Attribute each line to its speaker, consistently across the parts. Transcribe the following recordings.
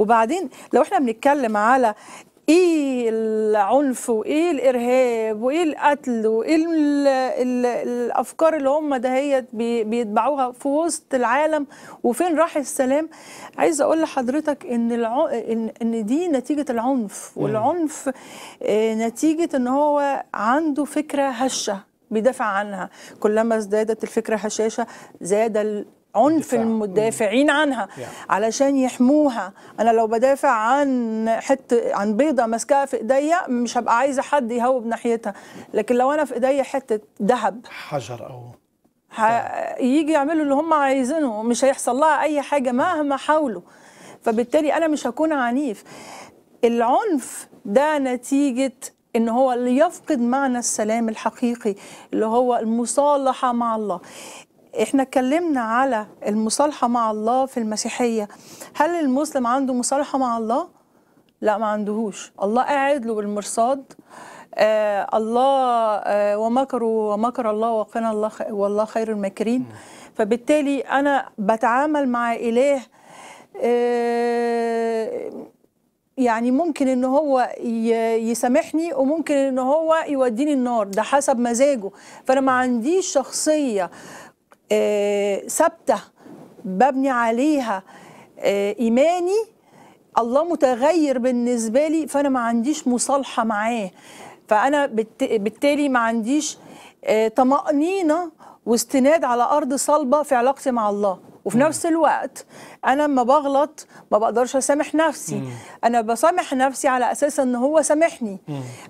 Speaker 1: وبعدين لو احنا بنتكلم على ايه العنف وايه الارهاب وايه القتل وايه الـ الـ الافكار اللي هم دهيت بيتبعوها في وسط العالم وفين راح السلام عايزه اقول لحضرتك ان إن, ان دي نتيجه العنف والعنف آه، نتيجه ان هو عنده فكره هشه بيدافع عنها كلما ازدادت الفكره هشاشه زاد عنف المدافعين عنها علشان يحموها انا لو بدافع عن حته عن بيضه ماسكاها في ايديا مش هبقى عايزه حد يهوب ناحيتها لكن لو انا في ايديا حته ذهب حجر او يجي يعملوا اللي هم عايزينه مش هيحصل لها اي حاجه مهما حاولوا فبالتالي انا مش هكون عنيف العنف ده نتيجه ان هو اللي يفقد معنى السلام الحقيقي اللي هو المصالحه مع الله احنا اتكلمنا على المصالحه مع الله في المسيحيه هل المسلم عنده مصالحه مع الله لا ما عندهوش الله قاعد له بالمرصاد آه الله آه ومكروا ومكر الله وقنا الله خ... والله خير الماكرين فبالتالي انا بتعامل مع اله آه يعني ممكن ان هو يسامحني وممكن ان هو يوديني النار ده حسب مزاجه فانا ما عنديش شخصيه آه، ثابته ببني عليها آه، ايماني الله متغير بالنسبه لي فانا ما عنديش مصالحه معاه فانا بالتالي ما عنديش آه، طمانينه واستناد على ارض صلبه في علاقتي مع الله وفي مم. نفس الوقت انا لما بغلط ما بقدرش اسامح نفسي مم. انا بسامح نفسي على اساس ان هو سامحني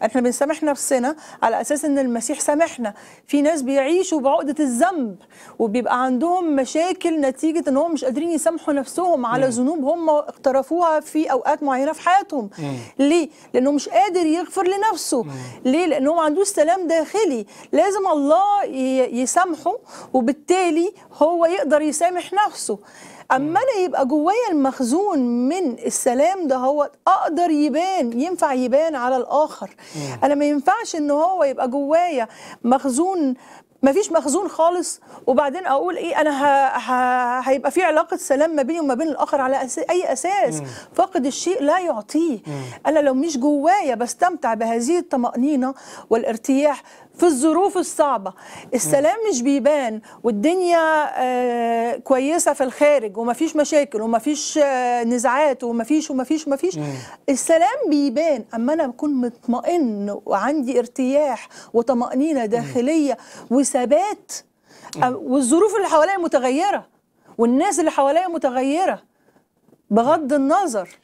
Speaker 1: احنا بنسامح نفسنا على اساس ان المسيح سامحنا في ناس بيعيشوا بعقده الذنب وبيبقى عندهم مشاكل نتيجه ان هم مش قادرين يسامحوا نفسهم على ذنوب هم اقترفوها في اوقات معينه في حياتهم مم. ليه لانه مش قادر يغفر لنفسه مم. ليه لانه ما عندوش سلام داخلي لازم الله يسامحه وبالتالي هو يقدر يسامح نفسه نفسه اما انا يبقى جوايا المخزون من السلام ده هو اقدر يبان ينفع يبان على الاخر انا ما ينفعش ان هو يبقى جوايا مخزون ما فيش مخزون خالص وبعدين اقول ايه انا ه... ه... هيبقى في علاقه سلام ما بيني وما بين الاخر على أس... اي اساس مم. فاقد الشيء لا يعطيه مم. انا لو مش جوايا بستمتع بهذه الطمانينه والارتياح في الظروف الصعبة السلام مش بيبان والدنيا آه، كويسة في الخارج ومفيش مشاكل ومفيش آه، نزاعات ومفيش ومفيش ومفيش السلام بيبان أما أنا بكون مطمئن وعندي ارتياح وطمأنينة داخلية وثبات آه، والظروف اللي حواليا متغيرة والناس اللي حواليا متغيرة بغض النظر